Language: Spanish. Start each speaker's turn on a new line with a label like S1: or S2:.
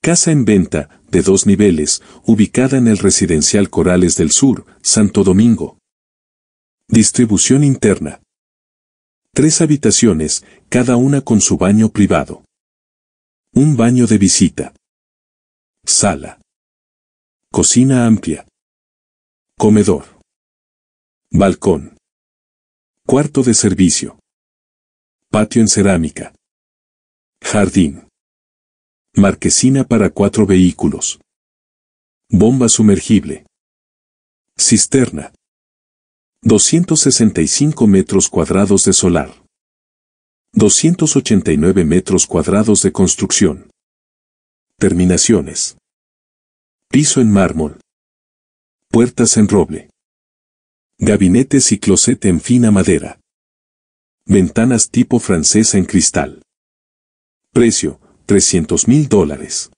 S1: Casa en venta, de dos niveles, ubicada en el residencial Corales del Sur, Santo Domingo. Distribución interna. Tres habitaciones, cada una con su baño privado. Un
S2: baño de visita. Sala. Cocina amplia. Comedor. Balcón. Cuarto de servicio. Patio en cerámica. Jardín.
S1: Marquesina para cuatro vehículos. Bomba sumergible. Cisterna. 265 metros cuadrados de solar. 289 metros cuadrados de construcción. Terminaciones. Piso en mármol. Puertas en roble. Gabinetes y closet en fina madera.
S2: Ventanas tipo francesa en cristal. Precio, 300 mil dólares.